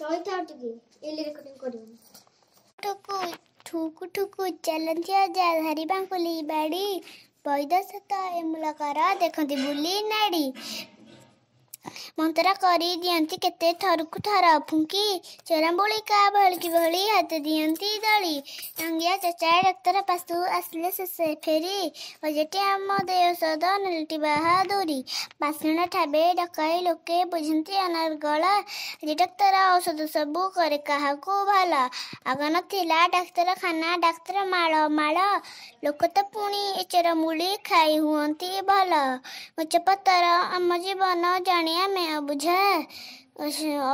ରହିଥା ଟିକେ ଏଲି ଚାଲନ୍ତି ଅଜା ଧରିବାଙ୍କୁ ଲିବାଡ଼ି ବୈଦଶତ ଏମୂଳକର ଦେଖନ୍ତି ବୁଲି ନାଡ଼ି ମନ୍ତ୍ର କରି ଦିଅନ୍ତି କେତେ ଥରକୁ ଥର ଫୁଙ୍କି ଚେରାମ୍ବୁଳି କା ଭଳିକି ଭଳି ହାତ ଦିଅନ୍ତି ଦଳି ଟଙ୍ଗିଆ ଚେଚା ଡାକ୍ତର ପାଶୁ ଆସିଲେ ଶେଷ ଫେରି ଅଜେଟି ଆମ ଦେହସଦ ନେଲିଟି ବାହାଦୁରୀ ବାସଣ ଠାବେ ଡକାଇ ଲୋକେ ବୁଝନ୍ତି ଅନାର ଗଳା ଯେ ଡାକ୍ତର ଔଷଧ ସବୁ କରେ କାହାକୁ ଭଲ ଆଗ ନଥିଲା ଡାକ୍ତରଖାନା ଡାକ୍ତର ମାଳ ମାଳ ଲୋକ ତ ପୁଣି ଏ ଚେରମୂଳି ଖାଇ ହୁଅନ୍ତି ଭଲ ଗଛପତର ଆମ ଜୀବନ ଜାଣି ಕಣಿಯಾಮೆ ಬುಜ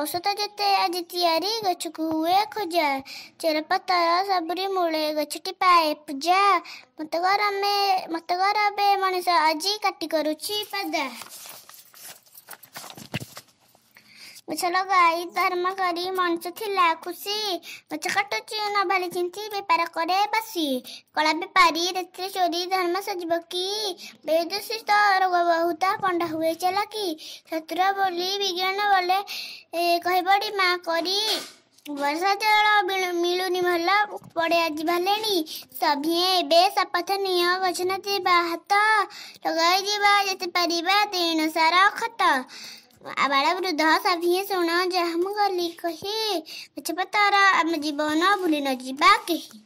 ಔಷಧ ಜೊತೆ ಅಜಿತಿಯಾರಿ ಗಚ್ಚುಕು ಹೂವೆ ಖುಜ ಚಿರಪತರ ಸಬರಿ ಮೂಳೆ ಗಚ್ಚಟಿ ಪಾಯೆ ಪೂಜ ಮತಗರ ಮೇ ಮತಗರ ಬೇ ಮನುಷ್ಯ ಅಜಿ ಕಟ್ಟಿ ಕರುಚಿ ಪದ ଗଛର ଗାଈ ଧର୍ମ କରି ମଣିଷ ଥିଲା ଖୁସି ଗଛ କାଟୁଛି ନ ଭାଲି ଚିନ୍ତି ବେପାର କରେ ବାସି କଳା ବେପାରୀ ରେତ୍ରେ ଚୋରି ଧର୍ମ ସାଜିବ କି ବେଦୂଷିତ ରୋଗ ବହୁତ କଣ୍ଡା ହୁଏ ଚେଲା କି ଶତ୍ର ବୋଲି ବିଜ୍ଞାନ ବୋଲେ କହିବଡି ମା କରି ବର୍ଷା ଜଳ ମିଳୁନି ଭଲ ପଡ଼େ ଆଜି ବାହାରିଲେଣି ସଭି ଏବେ ଶପଥ ନିଅ ଗଛ ନଥିବା ହାତ ଲଗାଇଯିବା ଯେତେ ପାରିବା ତେଣୁ ସାର ଖତ बाळ वृद्ध ସଭିଏଁ ଶୁଣ ଯାହା ମୁଁ ଗଲି କହି ପଛ ପତର ଆମ ଜୀବନ ଭୁଲି ନ ଯିବା କେହି